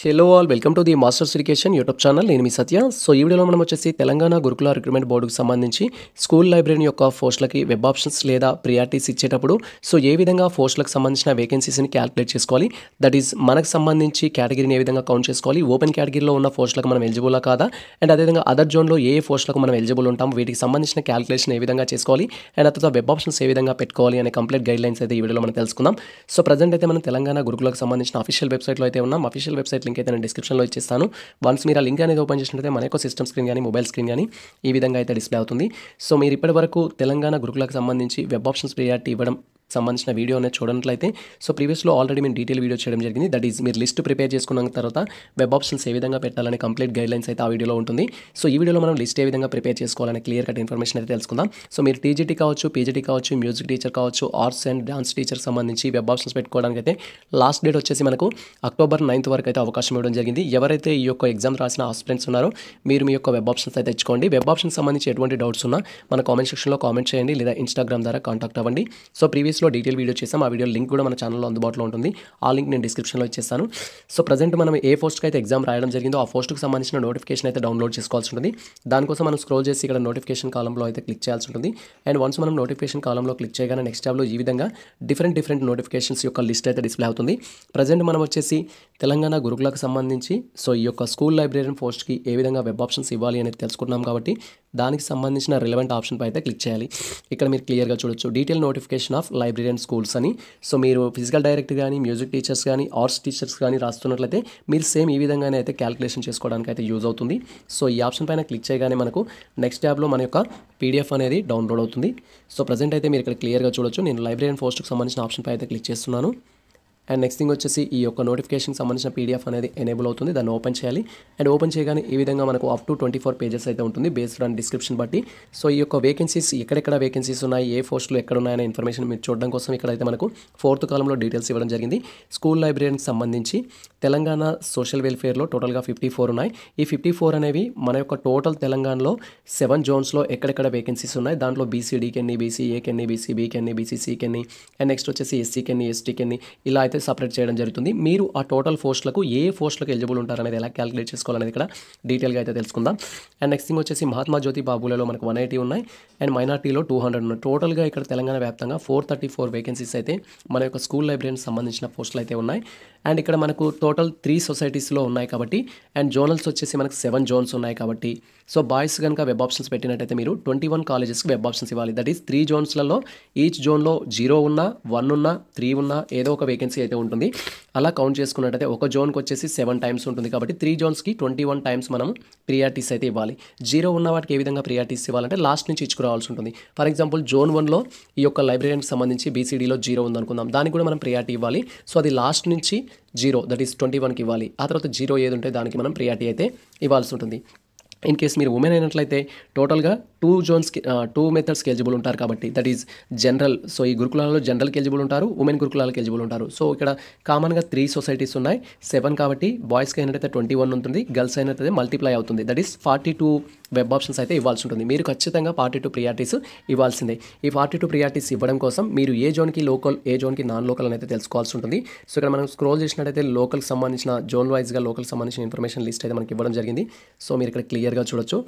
hello all welcome to the masters education YouTube channel నేను మీ సత్య so ఈ వీడియోలో మనం వచ్చేసి తెలంగాణ గురుకుల రిక్రూట్మెంట్ బోర్డుకు సంబంధించి స్కూల్ లైబ్రరీ యొక్క పోస్టులకి వెబ్ ఆప్షన్స్ లేదా ప్రియారిటీస్ ఇచ్చేటప్పుడు సో ఏ విధంగా పోస్టులకు సంబంధించిన వేకెన్సీస్ని క్యాలిక్యులేట్ చేసుకోవాలి దట్ ఈస్ మనకు సంబంధించి కేటగిరీని ఏ విధంగా కౌంట్ చేసుకోవాలి ఓపెన్ కేటగిరీలో ఉన్న పోస్టులకు మనం ఎలిజిబుల్ కాదా అండ్ అదేవిధంగా అదర్ జోన్లో ఏ పోస్టులకు మనం ఎలిజిబుల్ ఉంటాం వీటికి సంబంధించిన క్యాలిక్యులేషన్ ఏ విధంగా చేసుకోవాలి అండ్ అతను వెబ్ ఆప్షన్స్ ఏ విధంగా పెట్టుకోవాలి అనే కంప్లీట్ గైడ్ లైన్స్ అయితే ఈ వీడియోలో మనం తెలుసుకుందాం సో ప్రజెంట్ అయితే మనం తెలంగాణ గురుకులకు సంబంధించిన అఫీషియల్ వెబ్సైట్లో అయితే ఉన్నాం అఫీషియల్ వెబ్సైట్ లింక్ అయితే నేను డిస్క్రిప్షన్లో ఇచ్చేస్తాను వన్స్ మీరు ఆ లింక్ అనేది ఓపెన్ చేసినట్టే మన యొక్క సిస్టమ్ స్క్రీన్ కానీ మొబైల్ స్క్రీన్ కానీ ఈ విధంగా అయితే డిస్ప్లే అవుతుంది సో మీరు ఇప్పటివరకు తెలంగాణ గురుకులకు సంబంధించి వెబ్ ఆప్షన్స్ ప్రియారిటీ ఇవ్వడం సంబంధించిన వీడియో అనేది చూడనట్లయితే సో ప్రీవియస్లో ఆల్రెడీ మేము డీటెయిల్ వీడియో చేయడం జరిగింది దట్ ఈస్ మీరు లిస్ట్ ప్రిపేర్ చేసుకున్న తర్వాత వెబ్ ఆప్షన్స్ ఏ విధంగా పెట్టాలని కంప్లీట్ గైడ్లైన్స్ అయితే ఆ వీడియోలో ఉంటుంది సో ఈ వీడియోలో మనం లిస్ట్ ఏ విధంగా ప్రిపేర్ చేసుకోవాలని క్లియర్ కట్ ఇన్ఫర్మేషన్ అయితే తెలుసుకుందాం సో మీరు టీజీటీ కావచ్చు పీజీటీ కావచ్చు మ్యూజిక్ టీచర్ కావచ్చు ఆర్ట్స్ అండ్ డాన్స్ టీచర్ సంబంధించి వెబ్ ఆప్షన్స్ పెట్టుకోవడానికి అయితే లాస్ట్ డేట్ వచ్చేసి మనకు అక్టోబర్ నైన్త్ వరకు అయితే అవకాశం ఇవ్వడం జరిగింది ఎవరైతే ఈ యొక్క ఎగ్జామ్ రాసిన ఆస్పిరెంట్స్ ఉన్నారో మీరు మీ యొక్క వెబ్ ఆప్షన్స్ అయితే తెచ్చుకోండి వెబ్ ఆప్షన్ సంబంధించి ఎటువంటి డౌట్స్ ఉన్నా మన కామెంట్ సెక్షన్లో కామెంట్ చేయండి లేదా ఇన్స్టాగ్రామ్ ద్వారా కాంటాక్ట్ అవ్వండి సో ప్రీవియస్ సిరీస్లో డీటెయిల్ వీడియో చేసాం ఆ వీడియో లింక్ కూడా మన ఛానల్లో అందుబాటులో ఉంటుంది ఆ లింక్ నేను డిస్క్రిప్షన్లో ఇచ్చేస్తాను సో ప్రజెంట్ మనం ఏ పోస్ట్కి అయితే ఎగ్జామ్ రాయడం జరిగిందో ఆ పోస్ట్కి సంబంధించిన నోటిఫికేషన్ అయితే డౌన్లోడ్ చేసుకోవాల్సి ఉంటుంది దానికోసం మనం స్క్రోల్ చేసి ఇక్కడ నోటిఫికేషన్ కాలంలో అయితే క్లిక్ చేయాల్సి ఉంటుంది అండ్ వన్స్ మనం నోటిఫికేషన్ కాలంలో క్లిక్ చేయగానే నెక్స్ట్ ట్యాబ్లో ఈ విధంగా డిఫరెంట్ డిఫరెంట్ నోటిఫికేషన్స్ యొక్క లిస్ట్ అయితే డిస్ప్లే అవుతుంది ప్రజెంట్ మనం వచ్చేసి తెలంగాణ గురుకులకు సంబంధించి సో ఈ యొక్క స్కూల్ లైబ్రేరియన్ పోస్ట్కి ఏ విధంగా వెబ్ ఆప్షన్స్ ఇవ్వాలి అనేది తెలుసుకున్నాం కాబట్టి దానికి సంబంధించిన రిలవెంట్ ఆప్షన్పై అయితే క్లిక్ చేయాలి ఇక్కడ మీరు క్లియర్గా చూడొచ్చు detail notification of library and schools అని సో మీరు ఫిజికల్ డైరెక్ట్ కానీ మ్యూజిక్ టీచర్స్ కానీ ఆర్ట్స్ టీచర్స్ కానీ రాస్తున్నట్లయితే మీరు సేమ్ ఈ విధంగానే అయితే క్యాలిక్యులేషన్ చేసుకోవడానికి అయితే యూజ్ అవుతుంది సో ఈ ఆప్షన్ పైన క్లిక్ చేయగానే మనకు నెక్స్ట్ ట్యాబ్లో మన యొక్క పీడిఎఫ్ అనేది డౌన్లోడ్ అవుతుంది సో ప్రజెంట్ అయితే మీరు ఇక్కడ క్లియర్గా చూడొచ్చు నేను లైబ్రరీ అండ్ పోస్ట్కి సంబంధించిన ఆప్షన్పై అయితే క్లిక్ చేస్తున్నాను అండ్ నెక్స్ట్ థింగ్ వచ్చేసి ఈ యొక్క నోటిఫికేషన్ సంబంధించిన పీడిఎఫ్ అనేది ఎనేబుల్ అవుతుంది దాన్ని ఓపెన్ చేయాలి అండ్ ఓపెన్ చేయగానే ఈ విధంగా మనకు up to twenty four pages అయితే ఉంటుంది బేస్డ్ ఆన్ డిస్క్రిప్షన్ బట్టి సో ఈ యొక్క వేకెన్సీస్ ఎక్కడెక్కడ వేకెన్సీస్ ఉన్నాయి ఏ పోస్టులు ఎక్కడ ఉన్నాయనే ఇన్ఫర్మేషన్ మీరు చూడడం కోసం ఇక్కడైతే మనకు ఫోర్త్ కాలంలో డీటెయిల్స్ ఇవ్వడం జరిగింది స్కూల్ లైబ్రరీకి సంబంధించి తెలంగాణ సోషల్ వెల్ఫేర్లో టోటల్గా ఫిఫ్టీ ఫోర్ ఉన్నాయి ఈ ఫిఫ్టీ ఫోర్ అనేవి మన యొక్క టోటల్ తెలంగాణలో సెవెన్ జోన్స్లో ఎక్కడెక్కడ వేకెన్సీస్ ఉన్నాయి దాంట్లో ఎన్ని బీసీ ఎన్ని బీసీ ఎన్ని బీసీసీకి ఎన్ని అండ్ నెక్స్ట్ వచ్చేసి ఎస్టీకి ఎన్ని ఇలా అయితే అయితే సపరేట్ చేయడం జరుగుతుంది మీరు ఆ టోటల్ పోస్టులకు ఏ పోస్టులకు ఎలిజిబుల్ ఉంటారనేది ఎలా క్యాలిక్యులేట్ చేసుకోవాలనేది ఇక్కడ డీటెయిల్గా అయితే తెలుసుకుందాం అండ్ నెక్స్ట్ థింగ్ వచ్చేసి మహాత్మా జ్యోతి బాబులలో మనకు వన్ ఎయిటీ ఉన్నాయి అండ్ మైనార్టీలో టూ హండ్రెడ్ ఉన్నాయి టోటల్గా ఇక్కడ తెలంగాణ వ్యాప్తంగా ఫోర్ థర్టీ ఫోర్ వేకెన్సీస్ అయితే మన యొక్క స్కూల్ లైబ్రరీకి సంబంధించిన పోస్టులు అయితే ఉన్నాయి అండ్ ఇక్కడ మనకు టోటల్ త్రీ సొసైటీస్లో ఉన్నాయి కాబట్టి అండ్ జోనల్స్ వచ్చేసి మనకు సెవెన్ జోన్స్ ఉన్నాయి కాబట్టి సో బాయ్స్ కనుక వెబ్ ఆప్షన్స్ పెట్టినట్టయితే మీరు ట్వంటీ వన్ కాలేజెస్కి వెబ్ ఆప్షన్స్ ఇవ్వాలి దట్ ఈస్ త్రీ జోన్స్లలో ఈచ్ జోన్లో జీరో ఉన్నా వన్ ఉన్నా త్రీ ఉన్నా ఏదో ఒక వేకెన్సీ అయితే ఉంటుంది అలా కౌంట్ చేసుకున్నట్టయితే ఒక జోన్కి వచ్చేసి సెవెన్ టైమ్స్ ఉంటుంది కాబట్టి త్రీ జోన్స్కి ట్వంటీ వన్ టైమ్స్ మనం ప్రియారిటీస్ అయితే ఇవ్వాలి జీరో ఉన్న వాటికి ఏ విధంగా ప్రియారిటీస్ ఇవ్వాలంటే లాస్ట్ నుంచి ఇచ్చుకురావాల్సి ఉంటుంది ఫర్ ఎగ్జాంపుల్ జోన్ వన్లో ఈ యొక్క లైబ్రరీకి సంబంధించి బీసీడీలో జీరో ఉందనుకుందాం దానికి కూడా మనం ప్రియారిటీ ఇవ్వాలి సో అది లాస్ట్ నుంచి జీరో దట్ ఈస్ ట్వంటీ వన్కి ఇవ్వాలి ఆ తర్వాత జీరో ఏది ఉంటే దానికి మనం ప్రియారిటీ అయితే ఇవ్వాల్సి ఉంటుంది ఇన్ కేస్ మీరు ఉమెన్ అయినట్లయితే టోటల్గా టూ జోన్స్ టూ మెథడ్స్కి ఎలిజిబుల్ ఉంటారు కాబట్టి దట్ ఈజ్ జనరల్ సో ఈ గురుకులాలలో జనరల్కి ఎలిజిబుల్ ఉంటారు ఉమెన్ గురుకులాలకు ఎలిజిబుల్ ఉంటారు సో ఇక్కడ కామన్గా త్రీ సొసైటీస్ ఉన్నాయి సెవెన్ కాబట్టి బాయ్స్కి అయినట్టయితే ట్వంటీ వన్ ఉంటుంది గర్ల్స్ అయినట్టయితే మల్టిప్లై అవుతుంది that is forty two web options అయితే ఇవ్వాల్సి ఉంటుంది మీరు ఖచ్చితంగా ఫార్టీ టూ ప్రియారిటీస్ ఇవ్వాల్సిందే ఈ ఫార్టీ టూ ప్రియారిటీస్ ఇవ్వడం కోసం మీరు ఏ జోన్కి లోకల్ ఏ జోన్కి నాన్ లోకల్ అని అయితే తెలుసుకోవాల్సి ఉంటుంది సో ఇక్కడ మనం స్క్రోల్ చేసినట్టయితే లోకల్కి సంబంధించిన జోన్ వైజ్గా లోకల్ సంబంధించిన ఇన్ఫర్మేషన్ లిస్ట్ అయితే మనకి ఇవ్వడం జరిగింది సో మీరు ఇక్కడ క్లియర్గా చూడొచ్చు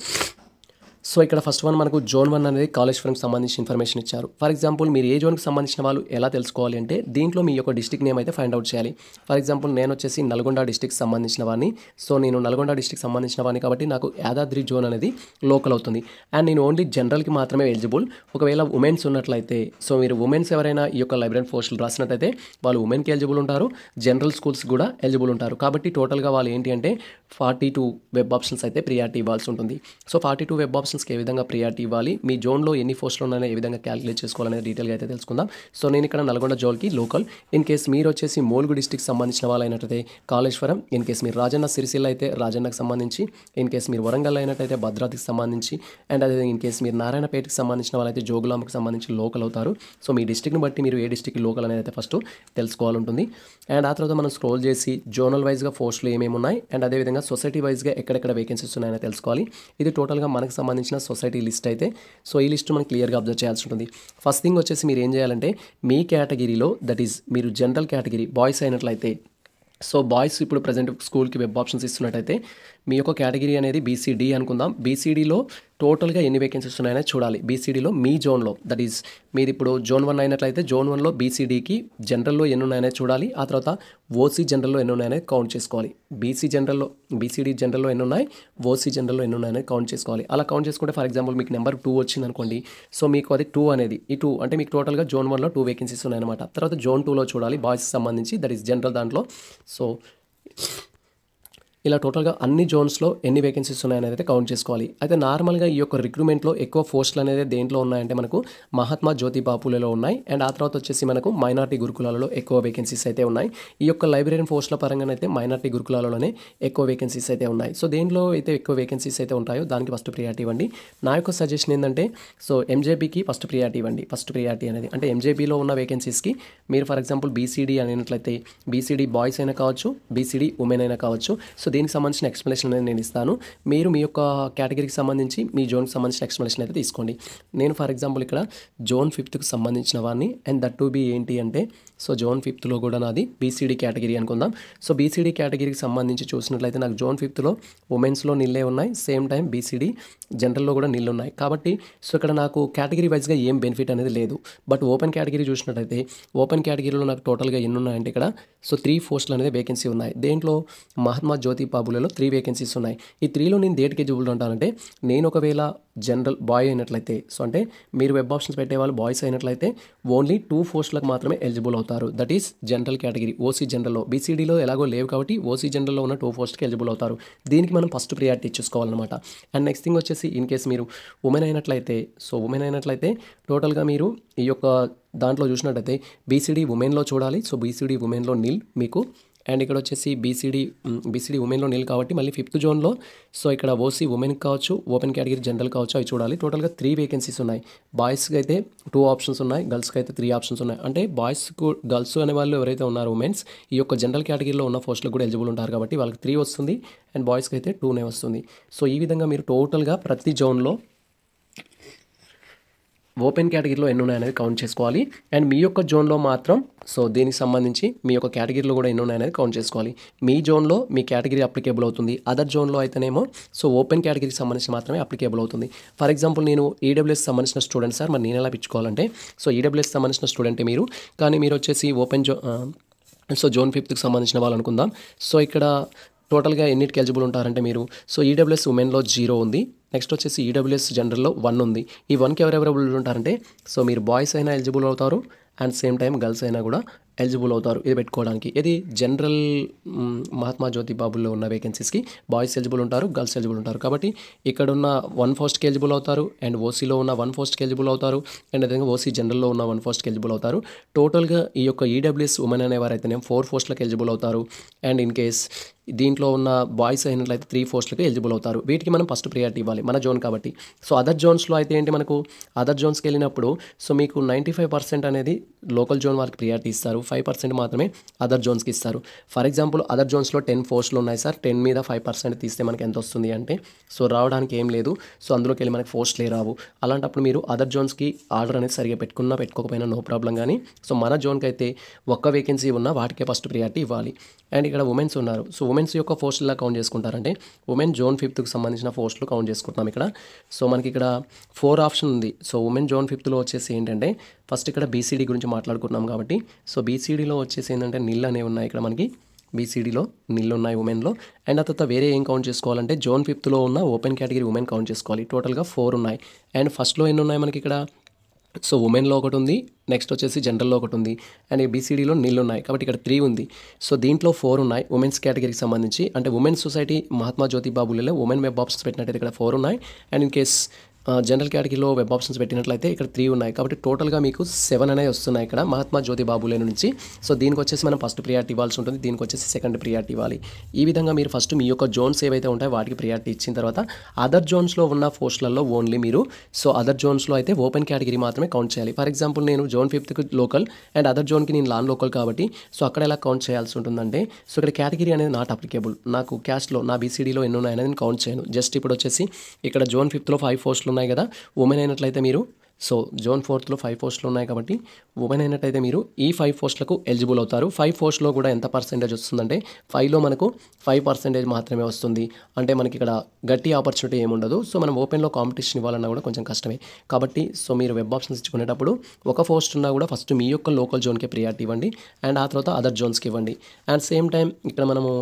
సో ఇక్కడ ఫస్ట్ వన్ మనకు జోన్ వన్ అనేది కాలేజ్ ఫ్రెండ్కి సంబంధించిన ఇన్ఫర్మేషన్ ఇచ్చారు ఫర్ ఎగ్జాంపుల్ మీరు ఏ జోన్కి సంబంధించిన వాళ్ళు ఎలా తెలుసుకోవాలి అంటే దీంట్లో మీ యొక్క డిస్టిక్ నేమ్ అయితే ఫైండ్ అవుట్ చేయాలి ఫర్ ఎగ్జాంపుల్ నేను వచ్చేసి నల్గొండ డిస్టిక్ సంబంధించిన వాడిని సో నేను నల్గొండ డిస్టిక్ సంబంధించిన వాడిని కాబట్టి నాకు యాదాద్రి జోన్ అనేది లోకల్ అవుతుంది అండ్ నేను ఓన్లీ జనరల్కి మాత్రమే ఎలిజిబుల్ ఒకవేళ ఉమెన్స్ ఉన్నట్లయితే సో మీరు ఉమెన్స్ ఎవరైనా ఈ యొక్క లైబ్రరీ పోస్టులు రాసినట్టయితే వాళ్ళు ఉమెన్కి ఎలిజిబుల్ ఉంటారు జనరల్ స్కూల్స్ కూడా ఎలిజిబుల్ ఉంటారు కాబట్టి టోటల్గా వాళ్ళు ఏంటి అంటే ఫార్టీ టూ వెబ్ ఆప్షన్స్ అయితే ప్రియారిటీ ఇవ్వాల్సి ఉంటుంది so forty two web options పొజిషన్స్కి ఏ విధంగా ప్రియారిటీ ఇవ్వాలి మీ జోన్లో ఎన్ని పోస్టులు ఉన్నాయో ఏ విధంగా క్యాలిక్యులేట్ చేసుకోవాలనే డీటెయిల్గా అయితే తెలుసుకుందాం సో నేను ఇక్కడ నల్గొండ జోల్కి లోకల్ ఇన్ కేస్ మీరు వచ్చేసి మోల్గు డిస్టిక్ సంబంధించిన వాళ్ళైనట్టయితే కాళేశ్వరం ఇన్ కేస్ మీరు రాజన్న సిరిసిల్ల అయితే రాజన్నకు సంబంధించి ఇన్ కేస్ మీరు వరంగల్ అయినట్టయితే భద్రాద్రికి సంబంధించి అండ్ అదే ఇన్ కేస్ మీరు నారాయణపేటకి సంబంధించిన వాళ్ళైతే జోగులాంకి సంబంధించి లోకల్ అవుతారు సో మీ డిస్టిక్ని బట్టి మీరు ఏ డిస్టిక్ లోకల్ అనేది అయితే ఫస్ట్ తెలుసుకోవాలంటుంది అండ్ ఆ తర్వాత మనం స్క్రోల్ చేసి జోనల్ వైజ్గా పోస్టులు ఏమేమి ఉన్నాయి అండ్ అదేవిధంగా సొసైటీ వైజ్గా ఎక్కడెక్కడ వేకెన్సీస్ ఉన్నాయని తెలుసుకోవాలి ఇది టోటల్గా మనకు సంబంధించి సంబంధించిన సొసైటీ లిస్ట్ అయితే సో ఈ లిస్ట్ మనం క్లియర్గా అబ్జర్వ్ చేయాల్సి ఉంటుంది ఫస్ట్ థింగ్ వచ్చేసి మీరు ఏం చేయాలంటే మీ కేటగిరీలో దట్ ఈజ్ మీరు జనరల్ కేటగిరీ బాయ్స్ అయినట్లయితే సో బాయ్స్ ఇప్పుడు ప్రజెంట్ స్కూల్కి వెబ్ ఆప్షన్స్ ఇస్తున్నట్టయితే మీ యొక్క కేటగిరీ అనేది బీసీడీ అనుకుందాం బీసీడీలో టోటల్గా ఎన్ని వేకెన్సీస్ ఉన్నాయని చూడాలి బీసీడీలో మీ జోన్లో దట్ ఈస్ మీరు ఇప్పుడు జోన్ వన్ అయినట్లయితే జోన్ వన్లో బీసీడీకి జనరల్లో ఎన్ని ఉన్నాయనే చూడాలి ఆ తర్వాత ఓసీ జనరల్లో ఎన్ని ఉన్నాయనే కౌంట్ చేసుకోవాలి బీసీ జనరల్లో బీసీడీ జనరల్లో ఎన్ని ఉన్నాయి ఓసీ జనరల్లో ఎన్ని ఉన్నాయనే కౌంట్ చేసుకోవాలి అలా కౌంట్ చేసుకుంటే ఫర్ ఎగ్జాంపుల్ మీకు నెంబర్ టూ వచ్చింది అనుకోండి సో మీకు అది టూ అనేది ఈ టూ అంటే మీకు టోటల్గా జోన్ వన్లో టూ వేకెన్సీస్ ఉన్నాయన్నమాట తర్వాత జోన్ టూలో చూడాలి బాయ్స్కి సంబంధించి దట్ ఈస్ జనరల్ దాంట్లో సో ఇలా టోటల్గా అన్ని జోన్స్లో ఎన్ని వేకెన్సీస్ ఉన్నాయనేది అయితే కౌంట్ చేసుకోవాలి అయితే నార్మల్గా ఈ యొక్క రిక్రూట్మెంట్లో ఎక్కువ పోస్టులు అనేది దేంట్లో ఉన్నాయంటే మనకు మహాత్మా జ్యోతి బాపులలో ఉన్నాయి అండ్ ఆ తర్వాత వచ్చేసి మనకు మైనార్టీ గురుకులాలలో ఎక్కువ వేకెన్సీస్ అయితే ఉన్నాయి ఈ యొక్క లైబ్రరీ పోస్టుల పరంగానైతే మైనార్టీ గురుకులాలలోనే ఎక్కువ వేకెన్సీస్ అయితే ఉన్నాయి సో దేంట్లో అయితే ఎక్కువ వేకెన్సీస్ అయితే ఉంటాయో దానికి ఫస్ట్ ప్రియారిటీ ఇవ్వండి నా యొక్క సజెషన్ ఏంటంటే సో ఎంజేబీకి ఫస్ట్ ప్రియారిటీ ఇవ్వండి ఫస్ట్ ప్రియారిటీ అనేది అంటే ఎంజేబీలో ఉన్న వేకెన్సీస్కి మీరు ఫర్ ఎగ్జాంపుల్ బీసీడీ అనేట్లయితే బీసీడీ బాయ్స్ అయినా కావచ్చు బీసీడీ ఉమెన్ అయినా కావచ్చు సో దీనికి సంబంధించిన ఎక్స్ప్లెనేషన్ అనేది నేను ఇస్తాను మీరు మీ యొక్క కేటగిరీకి సంబంధించి మీ జోన్కి సంబంధించిన ఎక్స్ప్లెనేషన్ అయితే తీసుకోండి నేను ఫర్ ఎగ్జాంపుల్ ఇక్కడ జోన్ ఫిఫ్త్కి సంబంధించిన వాడిని అండ్ దట్ టు బి ఏంటి అంటే సో జోన్ ఫిఫ్త్లో కూడా నాది బీసీడీ కేటగిరీ అనుకుందాం సో బీసీడీ కేటగిరీకి సంబంధించి చూసినట్లయితే నాకు జోన్ ఫిఫ్త్లో ఉమెన్స్లో నిల్లే ఉన్నాయి సేమ్ టైం బీసీడీ జనరల్లో కూడా నిల్లు ఉన్నాయి కాబట్టి సో ఇక్కడ నాకు కేటగిరీ వైజ్గా ఏం బెనిఫిట్ అనేది లేదు బట్ ఓపెన్ కేటగిరీ చూసినట్లయితే ఓపెన్ కేటగిరీలో నాకు టోటల్గా ఎన్ని ఉన్నాయంటే ఇక్కడ సో త్రీ పోస్టులు అనేది వేకెన్సీ ఉన్నాయి దేంట్లో మహాత్మా జ్యోతి బాబులలో త్రీ వేకెన్సీస్ ఉన్నాయి ఈ త్రీలో నేను దేటికి ఎలిజిబుల్ ఉంటానంటే నేను ఒకవేళ జనరల్ బాయ్ అయినట్లయితే సో అంటే మీరు వెబ్ ఆప్షన్స్ పెట్టే వాళ్ళు బాయ్స్ అయినట్లయితే ఓన్లీ టూ పోస్టులకు మాత్రమే ఎలిజిబుల్ అవుతారు అవుతారు that is general category OC జనరల్లో బీసీడీలో ఎలాగో లేవు కాబట్టి ఓసీ జనరల్లో ఉన్న టూ పోస్ట్కి ఎలిజిబుల్ అవుతారు దీనికి మనం ఫస్ట్ ప్రియారిటీ ఇచ్చేసుకోవాలన్నమాట అండ్ నెక్స్ట్ థింగ్ వచ్చేసి ఇన్ కేస్ మీరు ఉమెన్ అయినట్లయితే సో ఉమెన్ అయినట్లయితే టోటల్గా మీరు ఈ యొక్క దాంట్లో చూసినట్టయితే బీసీడీ ఉమెన్లో చూడాలి సో బీసీడీ ఉమెన్లో నిల్ మీకు అండ్ ఇక్కడ వచ్చేసి బీసీడీ బీసీడీ ఉమెన్లో నీళ్ళు కాబట్టి మళ్ళీ ఫిఫ్త్ జోన్లో సో ఇక్కడ ఓసీ ఉమెన్ కావచ్చు ఓపెన్ కేటగిరీ జనరల్ కావచ్చు అవి చూడాలి టోటల్గా త్రీ వేకెన్సీస్ ఉన్నాయి బాయ్స్కి అయితే టూ ఆప్షన్స్ ఉన్నాయి గర్ల్స్కి అయితే త్రీ ఆప్షన్స్ ఉన్నాయి అంటే బాయ్స్కు గర్ల్స్ అనే వాళ్ళు ఎవరైతే ఉన్నారో ఉమెన్స్ ఈ యొక్క జనరల్ కేటగిరీలో ఉన్న పోస్టులు కూడా ఎలిజిబుల్ ఉంటారు కాబట్టి వాళ్ళకి త్రీ వస్తుంది అండ్ బాయ్స్కి అయితే టూనే వస్తుంది సో ఈ విధంగా మీరు టోటల్గా ప్రతి జోన్లో ఓపెన్ కేటగిరీలో ఎన్ని ఉన్నాయనేది కౌంట్ చేసుకోవాలి అండ్ మీ యొక్క జోన్లో మాత్రం సో దీనికి సంబంధించి మీ యొక్క కేటగిరీలో కూడా ఎన్ని ఉన్నాయనేది కౌంట్ చేసుకోవాలి మీ జోన్లో మీ కేటగిరీ అప్లికేబుల్ అవుతుంది అదర్ జోన్లో అయితేనేమో సో ఓపెన్ కేటగిరీకి సంబంధించి మాత్రమే అప్లికేబుల్ అవుతుంది ఫర్ ఎగ్జాంపుల్ నేను ఈడబ్ల్యూఎస్ e సంబంధించిన స్టూడెంట్ సార్ మరి నేను ఎలా పిచ్చుకోవాలంటే సో ఈడబ్ల్యూఎస్ e సంబంధించిన స్టూడెంట్ మీరు కానీ మీరు వచ్చేసి ఓపెన్ జో సో జోన్ ఫిఫ్త్కి సంబంధించిన వాళ్ళు అనుకుందాం సో ఇక్కడ టోటల్గా ఎన్నిటికి ఎలిజిబుల్ ఉంటారంటే మీరు సో ఈడబ్ల్యూఎస్ ఉమెన్లో జీరో ఉంది నెక్స్ట్ వచ్చేసి ఈడబ్ల్యూఎస్ జనరల్లో వన్ ఉంది ఈ వన్కి ఎవరెవరు ఉంటారంటే సో మీరు బాయ్స్ అయినా ఎలిజిబుల్ అవుతారు అండ్ సేమ్ టైం గర్ల్స్ అయినా కూడా ఎలిజిబుల్ అవుతారు ఇది పెట్టుకోవడానికి ఇది జనరల్ మహాత్మా జ్యోతి బాబుల్లో ఉన్న వేకెన్సీస్కి బాయ్స్ ఎలిజిబుల్ ఉంటారు గర్ల్స్ ఎలిజిబుల్ ఉంటారు కాబట్టి ఇక్కడ ఉన్న వన్ ఫోస్ట్కి ఎలిజిబుల్ అవుతారు అండ్ ఓసీలో ఉన్న వన్ ఫోస్ట్కి ఎలిజిబుల్ అవుతారు అండ్ అదేవిధంగా ఓసీ జనరల్లో ఉన్న వన్ ఫోస్ట్కి ఎలిజిబుల్ అవుతారు టోటల్గా ఈ యొక్క ఈడబ్ల్యూఎస్ ఉమెన్ నేను ఫోర్ పోస్టులకు ఎలిజిబుల్ అవుతారు అండ్ ఇన్ కేస్ దీంట్లో ఉన్న బాయ్స్ అయినట్లయితే త్రీ ఫోర్స్లకు ఎలిజిబుల్ అవుతారు వీటికి మనం ఫస్ట్ ప్రియారిటీ ఇవ్వాలి మన జోన్ కాబట్టి సో అదర్ జోన్స్లో అయితే ఏంటి మనకు అదర్ జోన్స్కి వెళ్ళినప్పుడు సో మీకు నైంటీ ఫైవ్ పర్సెంట్ అనేది లోకల్ జోన్ వారికి ప్రియారిటీ ఇస్తారు ఇస్తారు ఫైవ్ పర్సెంట్ మాత్రమే అదర్ జోన్స్కి ఇస్తారు ఫర్ ఎగ్జాంపుల్ అదర్ జోన్స్లో టెన్ ఫోర్స్లు ఉన్నాయి సార్ టెన్ మీద ఫైవ్ పర్సెంట్ తీస్తే మనకి ఎంత వస్తుంది అంటే సో రావడానికి ఏం లేదు సో అందులోకి వెళ్ళి మనకి లే రావు అలాంటప్పుడు మీరు అదర్ జోన్స్కి ఆర్డర్ అనేది సరిగ్గా పెట్టుకున్నా పెట్టుకోకపోయినా నో ప్రాబ్లం కానీ సో మన జోన్కి అయితే ఒక్క వేకెన్సీ ఉన్నా వాటికే ఫస్ట్ ప్రియారిటీ ఇవ్వాలి అండ్ ఇక్కడ ఉమెన్స్ ఉన్నారు సో ఉమెన్స్ యొక్క పోస్టులా కౌంట్ చేసుకుంటారంటే ఉమెన్ జోన్ ఫిఫ్త్కి సంబంధించిన పోస్టులు కౌంట్ చేసుకుంటున్నాం ఇక్కడ సో మనకి ఇక్కడ ఫోర్ ఆప్షన్ ఉంది సో ఉమెన్ జోన్ ఫిఫ్త్లో వచ్చేసి ఏంటంటే ఫస్ట్ ఇక్కడ బీసీడీ గురించి మాట్లాడుకుంటున్నాం కాబట్టి సో బీసీడీలో వచ్చేసి ఏంటంటే నిల్ అనేవి ఉన్నాయి ఇక్కడ మనకి బీసీడీలో నిల్ ఉన్నాయి ఉమెన్లో అండ్ ఆ తర్వాత వేరే ఏం కౌంట్ చేసుకోవాలంటే జోన్ ఫిఫ్త్లో ఉన్న ఓపెన్ కేటగిరీ ఉమెన్ కౌంట్ చేసుకోవాలి టోటల్గా ఫోర్ ఉన్నాయి అండ్ ఫస్ట్లో ఎన్ని ఉన్నాయి మనకి ఇక్కడ సో ఉమెన్లో ఒకటి ఉంది నెక్స్ట్ వచ్చేసి జనరల్లో ఒకటి ఉంది అండ్ బీసీడీలో నీళ్ళు ఉన్నాయి కాబట్టి ఇక్కడ త్రీ ఉంది సో దీంట్లో ఫోర్ ఉన్నాయి ఉమెన్స్ కేటగిరీకి సంబంధించి అంటే ఉమెన్స్ సొసైటీ మహాత్మా జ్యోతి బాబులలో ఉమెన్ వెబ్ ఆప్షన్స్ పెట్టినట్టయితే ఇక్కడ ఫోర్ ఉన్నాయి అండ్ ఇన్ కేస్ జనరల్ కేటగిరీలో వెబ్ ఆప్షన్స్ పెట్టినట్లయితే ఇక్కడ త్రీ ఉన్నాయి కాబట్టి టోటల్గా మీకు సెవెన్ అనేవి వస్తున్నాయి ఇక్కడ మహాత్మా జ్యోతి బాబులే నుంచి సో దీనికి వచ్చేసి మనం ఫస్ట్ ప్రియారిటీ ఇవ్వాల్సి ఉంటుంది దీనికి వచ్చేసి సెకండ్ ప్రియారిటీ ఇవ్వాలి ఈ విధంగా మీరు ఫస్ట్ మీ యొక్క జోన్స్ ఏవైతే ఉంటాయో వాటికి ప్రియారిటీ ఇచ్చిన తర్వాత అదర్ జోన్స్లో ఉన్న పోస్టులలో ఓన్లీ మీరు సో అదర్ జోన్స్లో అయితే ఓపెన్ కేటగిరీ మాత్రమే కౌంట్ చేయాలి ఫర్ ఎగ్జాంపుల్ నేను జోన్ ఫిఫ్త్కి లోకల్ అండ్ అదర్ జోన్కి నేను లాన్ లోకల్ కాబట్టి సో అక్కడ ఎలా కౌంట్ చేయాల్సి ఉంటుందంటే సో ఇక్కడ కేటగిరీ అనేది నాట్ అప్లికేబుల్ నాకు క్యాస్ట్లో నా బీసీడీలో ఎన్ని ఉన్నాయనేది నేను కౌంట్ చేయను జస్ట్ ఇప్పుడు వచ్చేసి ఇక్కడ జోన్ ఫిఫ్త్లో ఫైవ్ పోస్టులు ఉన్నాయి కదా ఉమెన్ అయినట్లయితే మీరు సో జోన్ ఫోర్త్లో ఫైవ్ పోస్టులు ఉన్నాయి కాబట్టి ఉమెన్ అయినట్టయితే మీరు ఈ ఫైవ్ పోస్టులకు ఎలిజిబుల్ అవుతారు ఫైవ్ పోస్ట్లో కూడా ఎంత పర్సెంటేజ్ వస్తుందంటే ఫైవ్లో మనకు ఫైవ్ పర్సెంటేజ్ మాత్రమే వస్తుంది అంటే మనకి ఇక్కడ గట్టి ఆపర్చునిటీ ఏముండదు సో మనం ఓపెన్లో కాంపిటీషన్ ఇవ్వాలన్నా కూడా కొంచెం కష్టమే కాబట్టి సో మీరు వెబ్ ఆప్షన్స్ ఇచ్చుకునేటప్పుడు ఒక పోస్ట్ ఉన్నా కూడా ఫస్ట్ మీ యొక్క లోకల్ జోన్కే ప్రియారిటీ ఇవ్వండి అండ్ ఆ తర్వాత అదర్ జోన్స్కి ఇవ్వండి అండ్ సేమ్ టైం ఇక్కడ మనము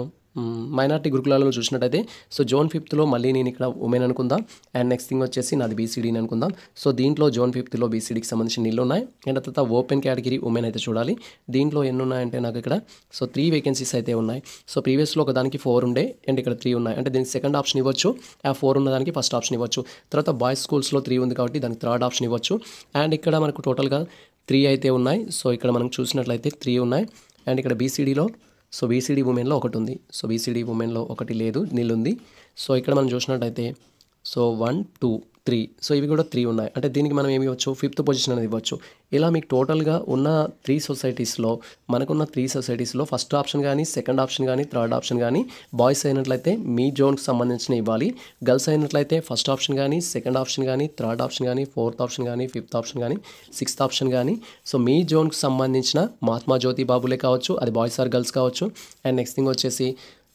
మైనార్టీ గురుకులాలలో చూసినట్టయితే సో జోన్ ఫిఫ్త్లో మళ్ళీ నేను ఇక్కడ ఉమెన్ అనుకుందాం అండ్ నెక్స్ట్ థింగ్ వచ్చేసి నాది బీసీడీని అనుకుందాం సో దీంట్లో జోన్ ఫిఫ్త్లో బీసీడీకి సంబంధించిన నీళ్ళు ఉన్నాయి అండ్ తర్వాత ఓపెన్ కేటగిరీ ఉమెన్ అయితే చూడాలి దీంట్లో ఎన్ని ఉన్నాయంటే నాకు ఇక్కడ సో త్రీ వేకెన్సీస్ అయితే ఉన్నాయి సో ప్రీవియస్లో ఒక దానికి ఫోర్ ఉండే అండ్ ఇక్కడ త్రీ ఉన్నాయి అంటే దీనికి సెకండ్ ఆప్షన్ ఇవ్వచ్చు ఆ ఫోర్ ఉన్న దానికి ఫస్ట్ ఆప్షన్ ఇవ్వచ్చు తర్వాత బాయ్స్ స్కూల్స్లో త్రీ ఉంది కాబట్టి దానికి థర్డ్ ఆప్షన్ ఇవ్వచ్చు అండ్ ఇక్కడ మనకు టోటల్గా త్రీ అయితే ఉన్నాయి సో ఇక్కడ మనం చూసినట్లయితే త్రీ ఉన్నాయి అండ్ ఇక్కడ బీసీడీలో సో బీసీడీ ఉమెన్లో ఒకటి ఉంది సో బీసీడీ ఉమెన్లో ఒకటి లేదు నీళ్ళు ఉంది సో ఇక్కడ మనం చూసినట్టయితే so one two three so ఇవి కూడా త్రీ ఉన్నాయి అంటే దీనికి మనం ఏమి ఇవ్వచ్చు ఫిఫ్త్ పొజిషన్ అనేది ఇవ్వచ్చు ఇలా మీకు టోటల్గా ఉన్న త్రీ సొసైటీస్లో మనకున్న త్రీ సొసైటీస్లో ఫస్ట్ ఆప్షన్ కానీ సెకండ్ ఆప్షన్ కానీ థర్డ్ ఆప్షన్ కానీ బాయ్స్ అయినట్లయితే మీ జోన్కి సంబంధించిన ఇవ్వాలి గర్ల్స్ అయినట్లయితే ఫస్ట్ ఆప్షన్ కానీ సెకండ్ ఆప్షన్ కానీ థర్డ్ ఆప్షన్ కానీ ఫోర్త్ ఆప్షన్ కానీ ఫిఫ్త్ ఆప్షన్ కానీ సిక్స్త్ ఆప్షన్ కానీ సో మీ జోన్కి సంబంధించిన మహాత్మా జ్యోతి బాబులే కావచ్చు అది బాయ్స్ ఆర్ గర్ల్స్ కావచ్చు అండ్ నెక్స్ట్ థింగ్ వచ్చేసి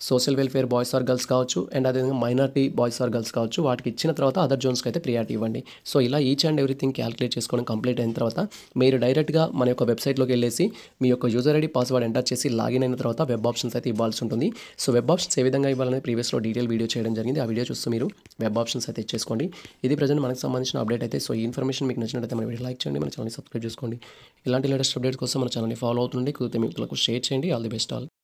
social welfare boys or girls కావచ్చు అండ్ అదేవిధంగా మైనార్టీ బాయ్స్ ఆర్ గర్ల్స్ కావచ్చు వాటికి ఇచ్చిన తర్వాత అదర్ జోన్స్కి అయితే ప్రియారిటీ ఇవ్వండి సో ఇలా ఈచ్ అండ్ ఎవ్రీథింగ్ క్యాలిక్యులేట్ చేసుకోవడం కంప్లీట్ అయిన తర్వాత మీరు డైరెక్ట్గా మన యొక్క వెబ్సైట్లోకి వెళ్ళేసి మీ యొక్క యూజర్ ఐడి పాస్వర్డ్ ఎంటర్ చేసి లాగిన్ అయిన తర్వాత వెబ్ ఆప్షన్స్ అయితే ఇవ్వాల్సి ఉంటుంది సో వెబ్ ఆప్షన్స్ ఏ విధంగా ఇవ్వాలని ప్రీవియస్లో డీటెయిల్ వీడియో చేయడం జరిగింది ఆ వీడియో చూస్తూ మీరు వెబ్ ఆప్షన్స్ అయితే ఇచ్చేసుకోండి ఇది ప్రజెంట్ మనకు సంబంధించిన అప్డేట్ అయితే సో ఈ ఇన్ఫర్మేషన్ మీకు నచ్చినట్లయితే మన వీడియో లైక్ చేయండి మన ఛానల్ సబ్స్క్రైబ్ చేసుకోండి ఇలాంటి లేటెస్ట్ అప్డేట్ కోసం మన ఛానల్ని ఫాలో అవుతుంది కుదిరితే మీకు షేర్ చేయండి ఆల్ ది బెస్ట్ ఆల్